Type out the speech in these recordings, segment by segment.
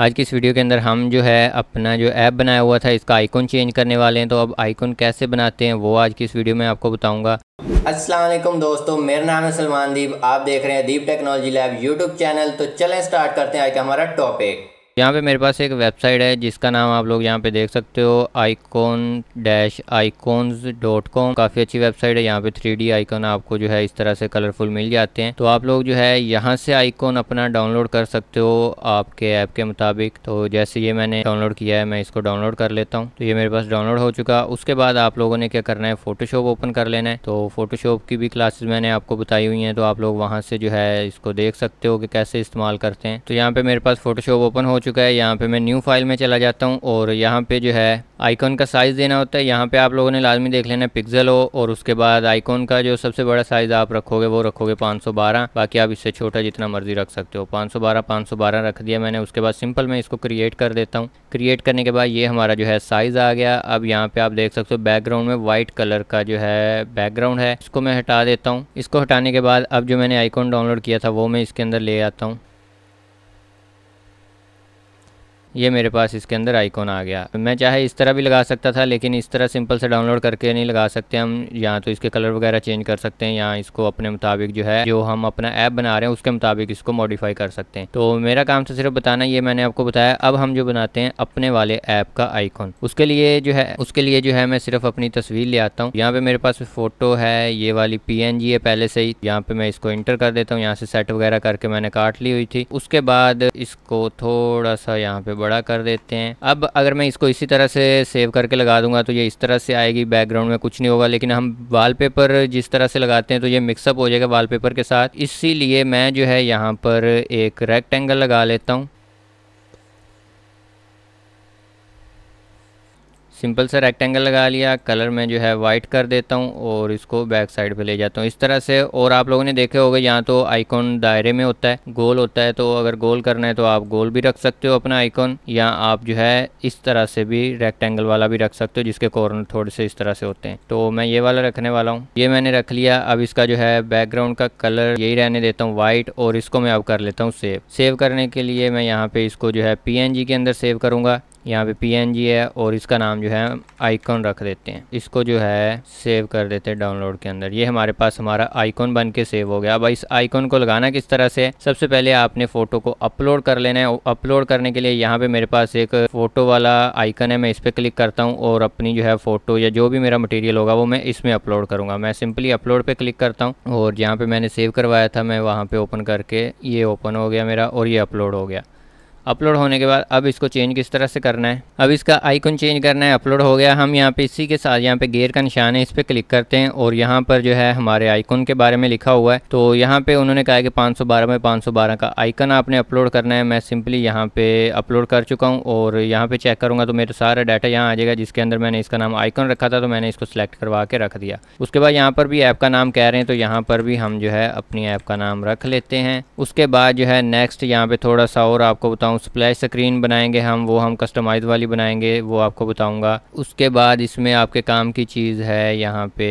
आज की इस वीडियो के अंदर हम जो है अपना जो ऐप बनाया हुआ था इसका आइकन चेंज करने वाले हैं तो अब आइकन कैसे बनाते हैं वो आज की इस वीडियो में आपको बताऊंगा असलम दोस्तों मेरा नाम है सलमान दीप आप देख रहे हैं Deep technology lab YouTube channel तो चलें स्टार्ट करते हैं आज का हमारा टॉपिक यहाँ पे मेरे पास एक वेबसाइट है जिसका नाम आप लोग यहाँ पे देख सकते हो icon dash icons dot com काफ़ी अच्छी वेबसाइट है यहाँ पे थ्री डी आइकॉन आपको जो है इस तरह से कलरफुल मिल जाते हैं तो आप लोग जो है यहाँ से आइकॉन अपना डाउनलोड कर सकते हो आपके ऐप के मुताबिक तो जैसे ये मैंने डाउनलोड किया है मैं इसको डाउनलोड कर लेता हूँ तो ये मेरे पास डाउनलोड हो चुका उसके बाद आप लोगों ने क्या करना है फोटोशॉप ओपन कर लेना है तो फोटोशॉप की भी क्लासेज मैंने आपको बताई हुई हैं तो आप लोग वहाँ से जो है इसको देख सकते हो कि कैसे इस्तेमाल करते हैं तो यहाँ पे मेरे पास फोटोशॉप ओपन हो चुका चुका है यहाँ पे मैं न्यू फाइल में चला जाता हूँ और यहाँ पे जो है आइकॉन का साइज़ देना होता है यहाँ पे आप लोगों ने लाजमी देख लेना पिक्सल हो और उसके बाद आइकॉन का जो सबसे बड़ा साइज़ आप रखोगे वो रखोगे 512 बाकी आप इससे छोटा जितना मर्जी रख सकते हो 512 512 रख दिया मैंने उसके बाद सिंपल मैं इसको क्रिएट कर देता हूँ क्रिएट करने के बाद ये हमारा जो है साइज़ आ गया अब यहाँ पे आप देख सकते हो बैकग्राउंड में वाइट कलर का जो है बैकग्राउंड है इसको मैं हटा देता हूँ इसको हटाने के बाद अब जो मैंने आइकॉन डाउनलोड किया था वो मैं इसके अंदर ले आता हूँ ये मेरे पास इसके अंदर आइकॉन आ गया मैं चाहे इस तरह भी लगा सकता था लेकिन इस तरह सिंपल से डाउनलोड करके नहीं लगा सकते हम यहाँ तो इसके कलर वगैरह चेंज कर सकते हैं या इसको अपने मुताबिक जो है जो हम अपना ऐप बना रहे हैं उसके मुताबिक इसको मॉडिफाई कर सकते हैं तो मेरा काम तो सिर्फ बताना ये मैंने आपको बताया अब हम जो बनाते हैं अपने वाले ऐप का आइकॉन उसके लिए जो है उसके लिए जो है मैं सिर्फ अपनी तस्वीर ले आता हूँ यहाँ पे मेरे पास फोटो है ये वाली पी है पहले से ही यहाँ पे मैं इसको इंटर कर देता हूँ यहाँ से सेट वगैरह करके मैंने काट ली हुई थी उसके बाद इसको थोड़ा सा यहाँ पे बड़ा कर देते हैं अब अगर मैं इसको इसी तरह से सेव करके लगा दूंगा तो ये इस तरह से आएगी बैकग्राउंड में कुछ नहीं होगा लेकिन हम वालपेपर जिस तरह से लगाते हैं तो ये मिक्सअप हो जाएगा वालपेपर के साथ इसीलिए मैं जो है यहाँ पर एक रेक्टेंगल लगा लेता हूँ सिंपल सा रेक्टेंगल लगा लिया कलर में जो है वाइट कर देता हूँ और इसको बैक साइड पे ले जाता हूँ इस तरह से और आप लोगों ने देखे होगा यहाँ तो आइकॉन दायरे में होता है गोल होता है तो अगर गोल करना है तो आप गोल भी रख सकते हो अपना आइकॉन या आप जो है इस तरह से भी रेक्टेंगल वाला भी रख सकते हो जिसके कॉर्नर थोड़े से इस तरह से होते हैं तो मैं ये वाला रखने वाला हूँ ये मैंने रख लिया अब इसका जो है बैकग्राउंड का कलर यही रहने देता हूँ व्हाइट और इसको मैं अब कर लेता हूँ सेव सेव करने के लिए मैं यहाँ पे इसको जो है पी के अंदर सेव करूंगा यहाँ पे पी है और इसका नाम जो है आइकॉन रख देते हैं इसको जो है सेव कर देते हैं डाउनलोड के अंदर ये हमारे पास हमारा आइकॉन बन के सेव हो गया अब इस आइकॉन को लगाना किस तरह से सबसे पहले आपने फोटो को अपलोड कर लेना है अपलोड करने के लिए यहाँ पे मेरे पास एक फोटो वाला आइकन है मैं इस पर क्लिक करता हूँ और अपनी जो है फोटो या जो भी मेरा मटेरियल होगा वो मैं इसमें अपलोड करूंगा मैं सिंपली अपलोड पे क्लिक करता हूँ और जहाँ पे मैंने सेव करवाया था मैं वहाँ पे ओपन करके ये ओपन हो गया मेरा और ये अपलोड हो गया अपलोड होने के बाद अब इसको चेंज किस तरह से करना है अब इसका आइकन चेंज करना है अपलोड हो गया हम यहाँ पे इसी के साथ यहाँ पे गेयर का निशान है इस पर क्लिक करते हैं और यहाँ पर जो है हमारे आइकन के बारे में लिखा हुआ है तो यहाँ पे उन्होंने कहा कि 512 में 512 का आइकन आपने अपलोड करना है मैं सिंपली यहाँ पे अपलोड कर चुका हूँ और यहाँ पे चेक करूँगा तो मेरा सारा डाटा यहाँ आ जाएगा जिसके अंदर मैंने इसका नाम आइकन रखा था तो मैंने इसको सिलेक्ट करवा के रख दिया उसके बाद यहाँ पर भी ऐप का नाम कह रहे हैं तो यहाँ पर भी हम जो है अपनी ऐप का नाम रख लेते हैं उसके बाद जो है नेक्स्ट यहाँ पे थोड़ा सा और आपको बताऊँ हूँ स्प्लैश स्क्रीन बनाएंगे हम वो हम कस्टमाइज वाली बनाएंगे वो आपको बताऊंगा उसके बाद इसमें आपके काम की चीज़ है यहाँ पे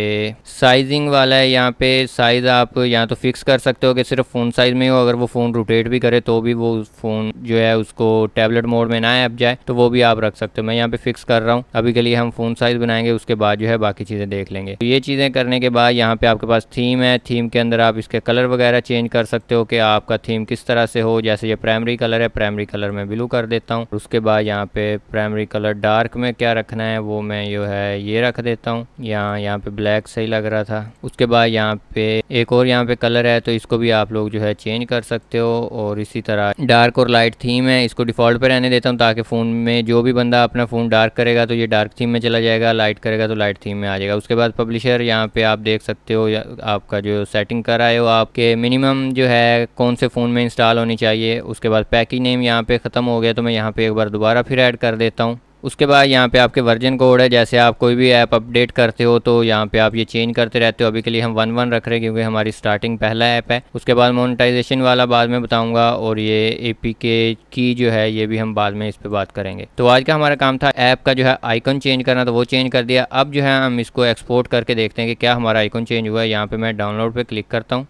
साइजिंग वाला है यहाँ पे साइज़ आप यहाँ तो फिक्स कर सकते हो कि सिर्फ फ़ोन साइज़ में हो अगर वो फ़ोन रोटेट भी करे तो भी वो फ़ोन जो है उसको टैबलेट मोड में ना आप जाए तो वो भी आप रख सकते हो मैं यहाँ पे फिक्स कर रहा हूँ अभी के लिए हम फ़ोन साइज़ बनाएंगे उसके बाद जो है बाकी चीज़ें देख लेंगे तो ये चीज़ें करने के बाद यहाँ पे आपके पास थीम है थीम के अंदर आप इसके कलर वगैरह चेंज कर सकते हो कि आपका थीम किस तरह से हो जैसे ये प्राइमरी कलर है प्राइमरी कलर कलर में ब्लू कर देता हूँ उसके बाद यहाँ पे प्राइमरी कलर डार्क में क्या रखना है वो मैं जो है ये रख देता हूँ यहाँ यहाँ पे ब्लैक सही लग रहा था उसके बाद यहाँ पे एक और यहाँ पे कलर है तो इसको भी आप लोग जो है चेंज कर सकते हो और इसी तरह डार्क और लाइट थीम है इसको डिफ़ॉल्ट पर रहने देता हूँ ताकि फ़ोन में जो भी बंदा अपना फ़ोन डार्क करेगा तो ये डार्क थीम में चला जाएगा लाइट करेगा तो लाइट थीम में आ जाएगा उसके बाद पब्लिशर यहाँ पे आप देख सकते हो आपका जो सेटिंग कराए हो आपके मिनिमम जो है कौन से फ़ोन में इंस्टॉल होनी चाहिए उसके बाद पैकिंग नेम यहाँ यहाँ पे ख़त्म हो गया तो मैं यहाँ पे एक बार दोबारा फिर ऐड कर देता हूँ उसके बाद यहाँ पे आपके वर्जन कोड है जैसे आप कोई भी ऐप अपडेट करते हो तो यहाँ पे आप ये चेंज करते रहते हो अभी के लिए हम वन वन रख रहे हैं क्योंकि हमारी स्टार्टिंग पहला ऐप है उसके बाद मोनेटाइजेशन वाला बाद में बताऊंगा और ये ए की जो है ये भी हम बाद में इस पर बात करेंगे तो आज का हमारा काम था ऐप का जो है आइकन चेंज करना तो वो चेंज कर दिया अब जो है हम इसको एक्सपोर्ट करके देखते हैं कि क्या हमारा आइकन चेंज हुआ है यहाँ पर मैं डाउनलोड पर क्लिक करता हूँ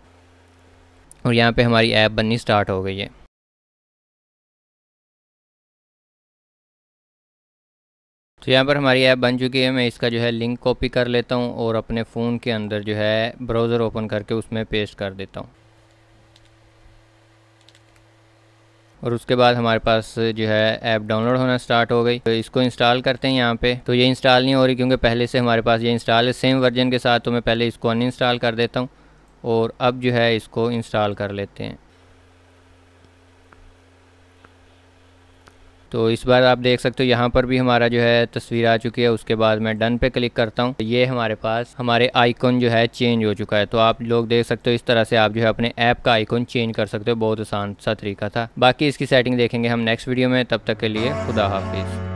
और यहाँ पर हमारी ऐप बननी स्टार्ट हो गई है तो यहाँ पर हमारी ऐप बन चुकी है मैं इसका जो है लिंक कॉपी कर लेता हूँ और अपने फ़ोन के अंदर जो है ब्राउज़र ओपन करके उसमें पेस्ट कर देता हूँ और उसके बाद हमारे पास जो है ऐप डाउनलोड होना स्टार्ट हो गई तो इसको इंस्टॉल करते हैं यहाँ पे तो ये इंस्टॉल नहीं हो रही क्योंकि पहले से हमारे पास ये इंस्टॉल है सेम वर्जन के साथ तो मैं पहले इसको अनइंस्टॉल कर देता हूँ और अब जो है इसको इंस्टॉल कर लेते हैं तो इस बार आप देख सकते हो यहाँ पर भी हमारा जो है तस्वीर आ चुकी है उसके बाद मैं डन पे क्लिक करता हूँ ये हमारे पास हमारे आइकन जो है चेंज हो चुका है तो आप लोग देख सकते हो इस तरह से आप जो है अपने ऐप का आइकन चेंज कर सकते हो बहुत आसान सा तरीका था बाकी इसकी सेटिंग देखेंगे हम नेक्स्ट वीडियो में तब तक के लिए खुदा हाफिज़